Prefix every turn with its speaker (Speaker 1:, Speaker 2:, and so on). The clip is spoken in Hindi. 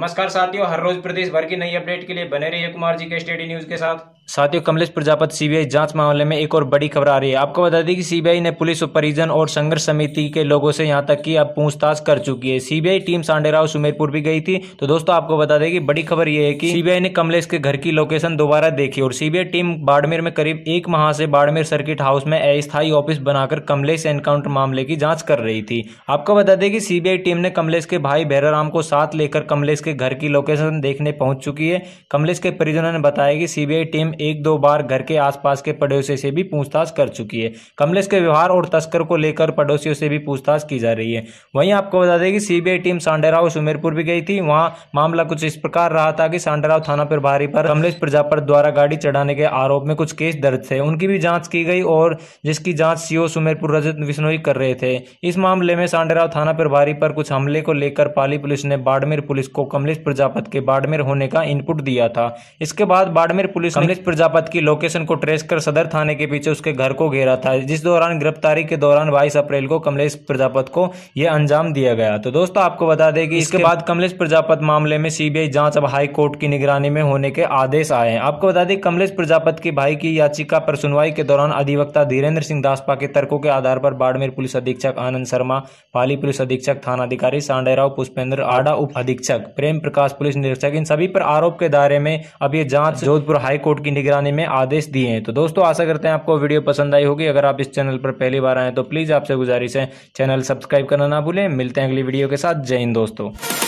Speaker 1: नमस्कार साथियों हर रोज प्रदेश भर की नई अपडेट के लिए बने रहिए कुमार जी के स्टडी न्यूज के साथ साथियों कमलेश प्रजापत सीबीआई जांच मामले में एक और बड़ी खबर आ रही है आपको बता दें कि सीबीआई ने पुलिस परिजन और संघर्ष समिति के लोगों से यहां तक कि अब पूछताछ कर चुकी है सीबीआई टीम सांडेराव सुमेरपुर भी गई थी तो दोस्तों आपको बता दें कि बड़ी खबर यह है कि सीबीआई ने कमलेश के घर की लोकेशन दोबारा देखी और सीबीआई टीम बाड़मेर में करीब एक माह से बाड़मेर सर्किट हाउस में अस्थायी ऑफिस बनाकर कमलेश एनकाउंटर मामले की जाँच कर रही थी आपको बता दें कि सीबीआई टीम ने कमलेश के भाई भैराराम को साथ लेकर कमलेश उसके घर की लोकेशन देखने पहुंच चुकी है कमलेश के परिजनों ने बताया कि सीबीआई टीम एक दो बार घर के आसपास के पड़ोसियों से भी पूछताछ कर चुकी है कमलेश के व्यवहार और तस्कर को लेकर पड़ोसियों से भी पूछताछ की जा रही है वहीं आपको बता दें कि सीबीआई टीम सांडेराव सुमेरपुर भी गई थी वहां मामला कुछ इस प्रकार रहा था कि सांडेराव थाना प्रभारी पर कमलेश प्रजापत द्वारा गाड़ी चढ़ाने के आरोप में कुछ केस दर्ज थे उनकी भी जाँच की गई और जिसकी जाँच सीओ सुमेरपुर रजत बिश्नोई कर रहे थे इस मामले में सांडेराव थाना प्रभारी पर कुछ हमले को लेकर पाली पुलिस ने बाड़मेर पुलिस को कमलेश प्रजापत के बाड़मेर होने का इनपुट दिया था इसके बाद बाड़मेर पुलिस कमलेश प्रजापत की लोकेशन को ट्रेस कर सदर थाने के पीछे उसके घर को घेरा था जिस दौरान गिरफ्तारी के दौरान बाईस अप्रैल को कमलेश प्रजापत को यह अंजाम दिया गया तो दोस्तों आपको बता दें कि इसके बाद कमलेश प्रजापत मामले में सीबीआई जांच अब हाई कोर्ट की निगरानी में होने के आदेश आए हैं आपको बता दें कमलेश प्रजापत के भाई की याचिका पर सुनवाई के दौरान अधिवक्ता धीरेन्द्र सिंह दासपा के तर्कों के आधार पर बाड़मेर पुलिस अधीक्षक आनंद शर्मा पाली पुलिस अधीक्षक थानाधिकारी सांडेराव पुष्पेंद्र आडा उप अधीक्षक प्रेम प्रकाश पुलिस निरीक्षक इन सभी पर आरोप के दायरे में अब ये जांच जोधपुर हाईकोर्ट की निगरानी में आदेश दिए हैं तो दोस्तों आशा करते हैं आपको वीडियो पसंद आई होगी अगर आप इस चैनल पर पहली बार आए तो प्लीज़ आपसे गुजारिश है चैनल सब्सक्राइब करना ना भूलें मिलते हैं अगली वीडियो के साथ जय हिंद दोस्तों